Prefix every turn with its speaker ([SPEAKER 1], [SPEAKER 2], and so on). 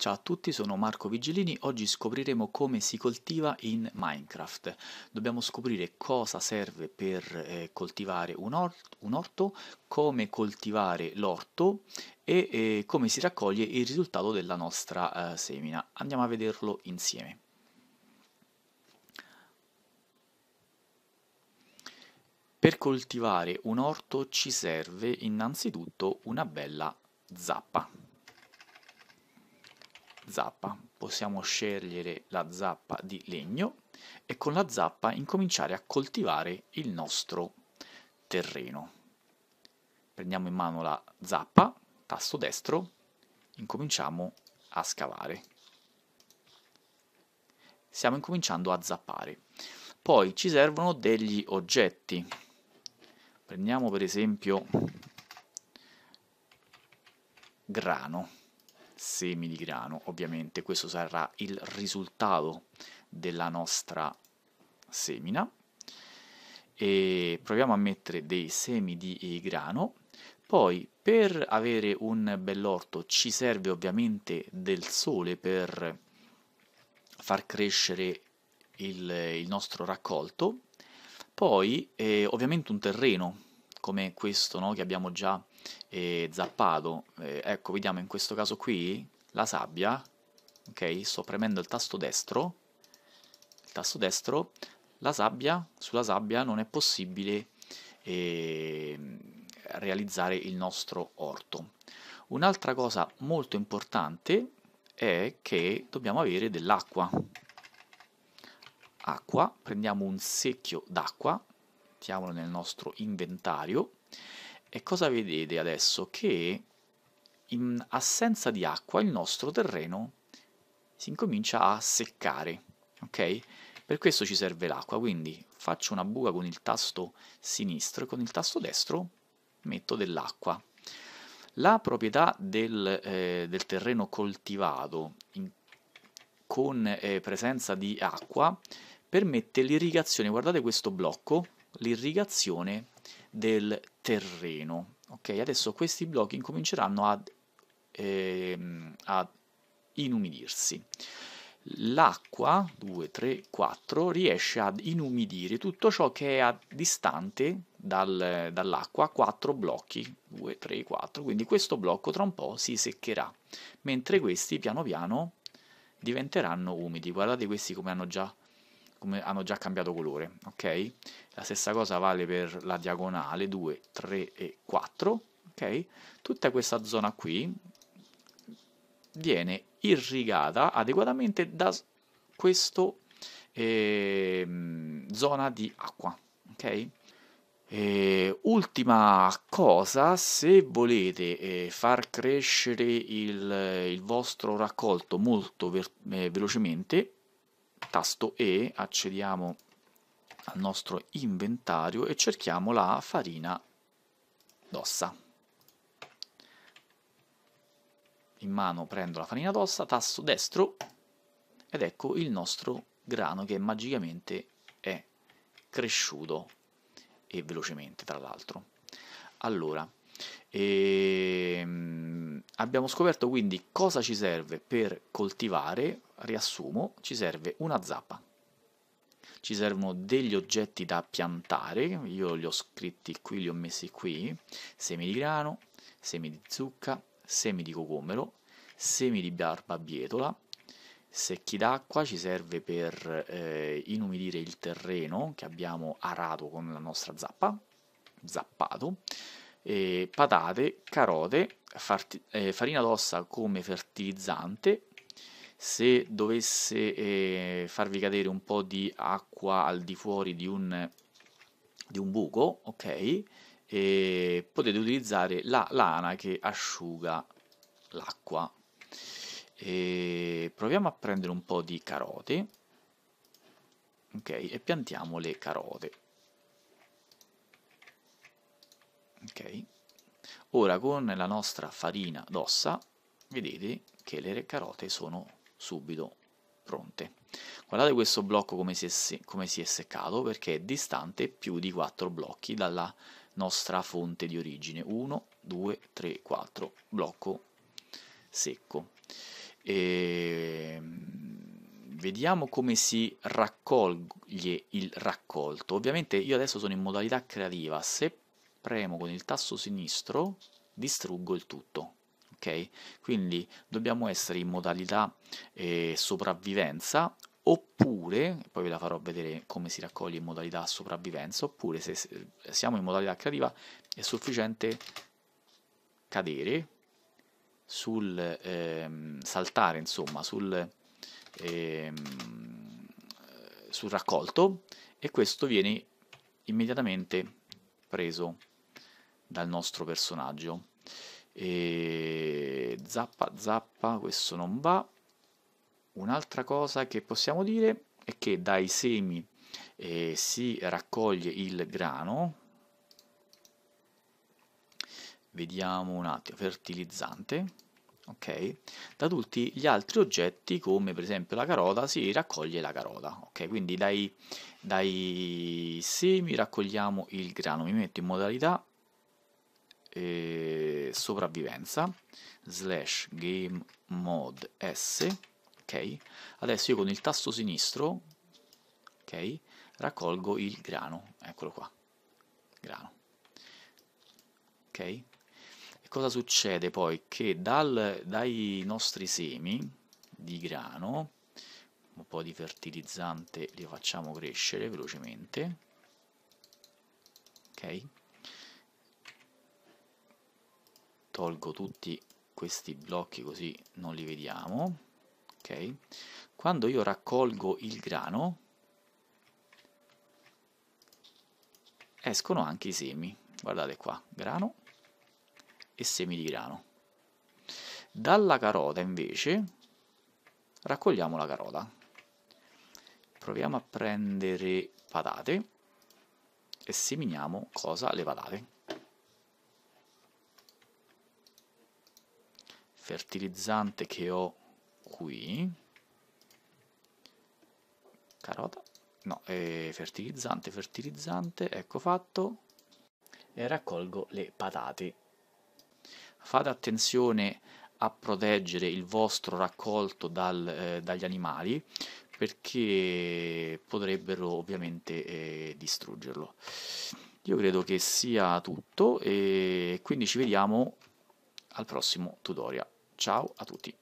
[SPEAKER 1] Ciao a tutti, sono Marco Vigilini, oggi scopriremo come si coltiva in Minecraft. Dobbiamo scoprire cosa serve per eh, coltivare un, or un, orto, come coltivare l'orto e eh, come si raccoglie il risultato della nostra eh, semina. Andiamo a vederlo insieme. Per coltivare un orto ci serve innanzitutto una bella zappa zappa. Possiamo scegliere la zappa di legno e con la zappa incominciare a coltivare il nostro terreno. Prendiamo in mano la zappa, tasto destro, incominciamo a scavare. Stiamo incominciando a zappare. Poi ci servono degli oggetti. Prendiamo per esempio grano semi di grano. Ovviamente questo sarà il risultato della nostra semina. E proviamo a mettere dei semi di grano. Poi per avere un bell'orto ci serve ovviamente del sole per far crescere il, il nostro raccolto. Poi eh, ovviamente un terreno come questo no, che abbiamo già e zappato. Eh, ecco, vediamo in questo caso qui la sabbia. Ok, sto premendo il tasto destro. Il tasto destro, la sabbia, sulla sabbia non è possibile eh, realizzare il nostro orto. Un'altra cosa molto importante è che dobbiamo avere dell'acqua. Acqua, prendiamo un secchio d'acqua, mettiamolo nel nostro inventario e cosa vedete adesso? Che in assenza di acqua il nostro terreno si incomincia a seccare, ok? Per questo ci serve l'acqua, quindi faccio una buca con il tasto sinistro e con il tasto destro metto dell'acqua. La proprietà del, eh, del terreno coltivato in, con eh, presenza di acqua permette l'irrigazione, guardate questo blocco, l'irrigazione del terreno. Ok, adesso questi blocchi incominceranno a, ehm, ad inumidirsi. L'acqua, 2, 3, 4, riesce ad inumidire tutto ciò che è distante dal, dall'acqua, 4 blocchi, 2, 3, 4, quindi questo blocco tra un po' si seccherà, mentre questi piano piano diventeranno umidi. Guardate questi come hanno già come hanno già cambiato colore, ok? La stessa cosa vale per la diagonale 2, 3 e 4, ok? Tutta questa zona qui viene irrigata adeguatamente da questa eh, zona di acqua, ok? E ultima cosa, se volete eh, far crescere il, il, vostro raccolto molto eh, velocemente, tasto E, accediamo al nostro inventario e cerchiamo la farina d'ossa. In mano prendo la farina d'ossa, tasto destro ed ecco il nostro grano che magicamente è cresciuto e velocemente tra l'altro. Allora, e ehm, abbiamo scoperto quindi cosa ci serve per coltivare, riassumo, ci serve una zappa, ci servono degli oggetti da piantare, io li ho scritti qui, li ho messi qui, semi di grano, semi di zucca, semi di cocomero, semi di barbabietola, secchi d'acqua ci serve per eh, inumidire il terreno che abbiamo arato con la nostra zappa, zappato, eh, patate, carote, farti, eh, farina d'ossa come fertilizzante. Se dovesse eh, farvi cadere un po' di acqua al di fuori di un, di un buco, ok, eh, potete utilizzare la lana che asciuga l'acqua. proviamo a prendere un po' di carote, ok, e piantiamo le carote. ok ora con la nostra farina d'ossa vedete che le carote sono subito pronte guardate questo blocco come si è, come si è seccato perché è distante più di 4 blocchi dalla nostra fonte di origine 1 2 3 4 blocco secco e ehm, vediamo come si raccoglie il raccolto ovviamente io adesso sono in modalità creativa se premo con il tasto sinistro distruggo il tutto. Okay? Quindi dobbiamo essere in modalità eh, sopravvivenza oppure, poi ve la farò vedere come si raccoglie in modalità sopravvivenza, oppure se siamo in modalità creativa è sufficiente cadere sul ehm, saltare, insomma, sul, ehm, sul raccolto e questo viene immediatamente preso dal nostro personaggio. E zappa, zappa, questo non va. Un'altra cosa che possiamo dire è che dai semi eh, si raccoglie il grano, vediamo un attimo, fertilizzante, ok? Da tutti gli altri oggetti, come per esempio la carota, si raccoglie la carota, ok? Quindi dai, dai semi raccogliamo il grano, mi metto in modalità eh, sopravvivenza slash game mode s ok adesso io con il tasto sinistro ok raccolgo il grano eccolo qua grano ok e cosa succede poi che dal, dai nostri semi di grano un po' di fertilizzante li facciamo crescere velocemente ok tolgo tutti questi blocchi così non li vediamo ok quando io raccolgo il grano escono anche i semi guardate qua grano e semi di grano dalla carota invece raccogliamo la carota proviamo a prendere patate e seminiamo cosa le patate fertilizzante che ho qui carota no, eh, fertilizzante, fertilizzante ecco fatto e raccolgo le patate fate attenzione a proteggere il vostro raccolto dal, eh, dagli animali perché potrebbero ovviamente eh, distruggerlo io credo che sia tutto e quindi ci vediamo al prossimo tutorial Ciao a tutti!